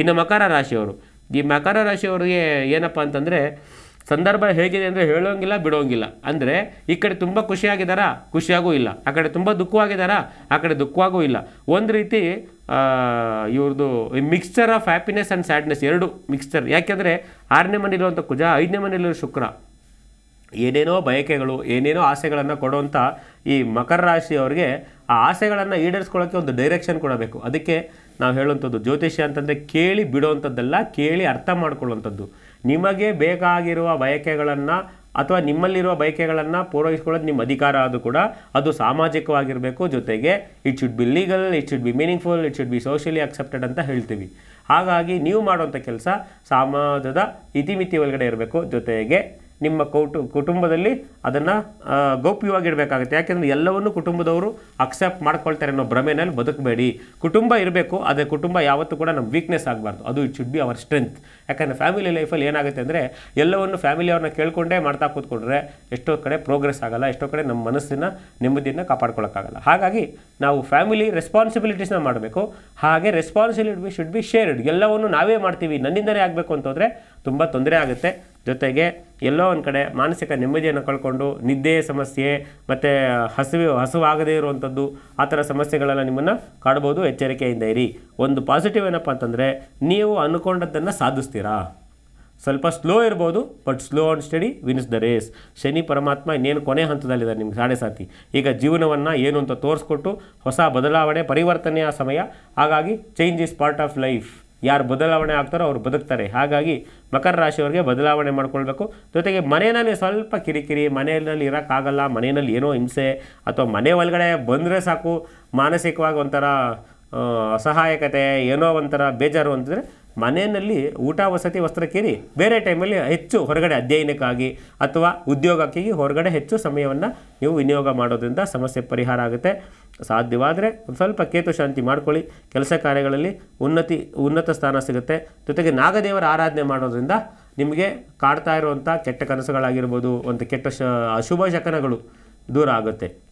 ಇನ್ನು ಮಕರ ರಾಶಿಯವರು ಈ ಮಕರ ರಾಶಿಯವರಿಗೆ ಏನಪ್ಪ ಅಂತಂದರೆ ಸಂದರ್ಭ ಹೇಗಿದೆ ಅಂದರೆ ಹೇಳೋಂಗಿಲ್ಲ ಬಿಡೋಂಗಿಲ್ಲ ಅಂದರೆ ಈ ಕಡೆ ತುಂಬ ಖುಷಿಯಾಗಿದ್ದಾರಾ ಖುಷಿಯಾಗೂ ಇಲ್ಲ ಆ ಕಡೆ ತುಂಬ ದುಃಖವಾಗಿದ್ದಾರಾ ಆ ಕಡೆ ದುಃಖವಾಗೂ ಇಲ್ಲ ಒಂದು ರೀತಿ ಇವ್ರದ್ದು mixture of happiness and sadness ಎರಡು ಮಿಕ್ಸ್ಚರ್ ಯಾಕೆಂದರೆ ಆರನೇ ಮನೇಲಿರುವಂಥ ಕುಜ ಐದನೇ ಮನೇಲಿರೋ ಶುಕ್ರ ಏನೇನೋ ಬಯಕೆಗಳು ಏನೇನೋ ಆಸೆಗಳನ್ನು ಕೊಡುವಂಥ ಈ ಮಕರ ರಾಶಿಯವರಿಗೆ ಆ ಆಸೆಗಳನ್ನು ಈಡೇರಿಸ್ಕೊಳ್ಳೋಕ್ಕೆ ಒಂದು ಡೈರೆಕ್ಷನ್ ಕೊಡಬೇಕು ಅದಕ್ಕೆ ನಾವು ಹೇಳುವಂಥದ್ದು ಜ್ಯೋತಿಷ್ಯ ಅಂತಂದರೆ ಕೇಳಿ ಬಿಡುವಂಥದ್ದಲ್ಲ ಕೇಳಿ ಅರ್ಥ ಮಾಡ್ಕೊಳ್ಳುವಂಥದ್ದು ನಿಮಗೆ ಬೇಕಾಗಿರುವ ಬಯಕೆಗಳನ್ನು ಅಥವಾ ನಿಮ್ಮಲ್ಲಿರುವ ಬಯಕೆಗಳನ್ನು ಪೂರೈಸ್ಕೊಳ್ಳೋದು ನಿಮ್ಮ ಅಧಿಕಾರ ಅದು ಕೂಡ ಅದು ಸಾಮಾಜಿಕವಾಗಿರಬೇಕು ಜೊತೆಗೆ it should be legal it should be meaningful it should be socially accepted ಅಂತ ಹೇಳ್ತೀವಿ ಹಾಗಾಗಿ ನೀವು ಮಾಡುವಂಥ ಕೆಲಸ ಸಮಾಜದ ಇತಿಮಿತಿ ಒಳಗಡೆ ಇರಬೇಕು ಜೊತೆಗೆ ನಿಮ್ಮ ಕೌಟು ಕುಟುಂಬದಲ್ಲಿ ಅದನ್ನು ಗೌಪ್ಯವಾಗಿಡಬೇಕಾಗುತ್ತೆ ಯಾಕೆಂದರೆ ಎಲ್ಲವನ್ನು ಕುಟುಂಬದವರು ಅಕ್ಸೆಪ್ಟ್ ಮಾಡ್ಕೊಳ್ತಾರೆ ಅನ್ನೋ ಭ್ರಮೆನಲ್ಲಿ ಬದುಕಬೇಡಿ ಕುಟುಂಬ ಇರಬೇಕು ಅದೇ ಕುಟುಂಬ ಯಾವತ್ತೂ ಕೂಡ ನಮ್ಮ ವೀಕ್ನೆಸ್ ಆಗಬಾರ್ದು ಅದು it should be our strength ಯಾಕಂದರೆ ಫ್ಯಾಮಿಲಿ ಲೈಫಲ್ಲಿ ಏನಾಗುತ್ತೆ ಅಂದರೆ ಎಲ್ಲವನ್ನು ಫ್ಯಾಮಿಲಿ ಅವ್ರನ್ನ ಕೇಳ್ಕೊಂಡೇ ಮಾಡ್ತಾ ಕೂತ್ಕೊಂಡ್ರೆ ಎಷ್ಟೋ ಕಡೆ ಪ್ರೋಗ್ರೆಸ್ ಆಗಲ್ಲ ಎಷ್ಟೋ ಕಡೆ ನಮ್ಮ ಮನಸ್ಸಿನ ನೆಮ್ಮದಿಯನ್ನು ಕಾಪಾಡ್ಕೊಳ್ಳೋಕ್ಕಾಗಲ್ಲ ಹಾಗಾಗಿ ನಾವು ಫ್ಯಾಮಿಲಿ ರೆಸ್ಪಾನ್ಸಿಬಿಲಿಟೀಸ್ನ ಮಾಡಬೇಕು ಹಾಗೆ ರೆಸ್ಪಾನ್ಸಿಬಿಲಿಟಿ ಶುಡ್ ಬಿ ಶೇರ್ಡ್ ಎಲ್ಲವನ್ನು ನಾವೇ ಮಾಡ್ತೀವಿ ನನ್ನಿಂದನೇ ಆಗಬೇಕು ಅಂತಂದರೆ ತುಂಬ ತೊಂದರೆ ಆಗುತ್ತೆ ಜೊತೆಗೆ ಎಲ್ಲೋ ಒಂದು ಕಡೆ ಮಾನಸಿಕ ನೆಮ್ಮದಿಯನ್ನು ಕಳ್ಕೊಂಡು ನಿದ್ದೆಯ ಸಮಸ್ಯೆ ಮತ್ತು ಹಸಿವು ಹಸುವಾಗದೇ ಇರುವಂಥದ್ದು ಆ ಥರ ಸಮಸ್ಯೆಗಳೆಲ್ಲ ನಿಮ್ಮನ್ನು ಕಾಡ್ಬೋದು ಎಚ್ಚರಿಕೆಯಿಂದ ಇರಿ ಒಂದು ಪಾಸಿಟಿವ್ ಏನಪ್ಪ ಅಂತಂದರೆ ನೀವು ಅನ್ಕೊಂಡದ್ದನ್ನು ಸಾಧಿಸ್ತೀರಾ ಸ್ವಲ್ಪ ಸ್ಲೋ ಇರ್ಬೋದು but slow and steady wins the race ಶನಿ ಪರಮಾತ್ಮ ಇನ್ನೇನು ಕೊನೆ ಹಂತದಲ್ಲಿದ್ದಾರೆ ನಿಮ್ಗೆ ಸಾಡೆ ಸಾತಿ ಈಗ ಜೀವನವನ್ನು ಏನು ಅಂತ ತೋರಿಸ್ಕೊಟ್ಟು ಹೊಸ ಬದಲಾವಣೆ ಪರಿವರ್ತನೆಯ ಸಮಯ ಹಾಗಾಗಿ change is part of life ಯಾರು ಬದಲಾವಣೆ ಆಗ್ತಾರೋ ಅವ್ರು ಬದುಕ್ತಾರೆ ಹಾಗಾಗಿ ಮಕರ ರಾಶಿಯವರಿಗೆ ಬದಲಾವಣೆ ಮಾಡ್ಕೊಳ್ಬೇಕು ಜೊತೆಗೆ ಮನೆಯಲ್ಲಿ ಸ್ವಲ್ಪ ಕಿರಿಕಿರಿ ಮನೆಯಲ್ಲಿ ಇರೋಕ್ಕಾಗಲ್ಲ ಮನೆಯಲ್ಲಿ ಏನೋ ಹಿಂಸೆ ಅಥವಾ ಮನೆ ಒಳಗಡೆ ಬಂದರೆ ಸಾಕು ಮಾನಸಿಕವಾಗಿ ಒಂಥರ ಅಸಹಾಯಕತೆ ಏನೋ ಒಂಥರ ಬೇಜಾರು ಅಂತಂದರೆ ಮನೆಯಲ್ಲಿ ಊಟ ವಸತಿ ವಸ್ತ್ರ ಕೇರಿ ಬೇರೆ ಟೈಮಲ್ಲಿ ಹೆಚ್ಚು ಹೊರಗಡೆ ಅಧ್ಯಯನಕ್ಕಾಗಿ ಅಥವಾ ಉದ್ಯೋಗಕ್ಕೆ ಹೊರಗಡೆ ಹೆಚ್ಚು ಸಮಯವನ್ನು ನೀವು ವಿನಿಯೋಗ ಮಾಡೋದ್ರಿಂದ ಸಮಸ್ಯೆ ಪರಿಹಾರ ಆಗುತ್ತೆ ಸಾಧ್ಯವಾದರೆ ಒಂದು ಸ್ವಲ್ಪ ಕೇತು ಶಾಂತಿ ಮಾಡ್ಕೊಳ್ಳಿ ಕೆಲಸ ಕಾರ್ಯಗಳಲ್ಲಿ ಉನ್ನತಿ ಉನ್ನತ ಸ್ಥಾನ ಸಿಗುತ್ತೆ ಜೊತೆಗೆ ನಾಗದೇವರ ಆರಾಧನೆ ಮಾಡೋದ್ರಿಂದ ನಿಮಗೆ ಕಾಡ್ತಾ ಇರುವಂಥ ಕೆಟ್ಟ ಕನಸುಗಳಾಗಿರ್ಬೋದು ಒಂದು ಕೆಟ್ಟ ಶ ಅಶುಭ ಶಕನಗಳು ದೂರ ಆಗುತ್ತೆ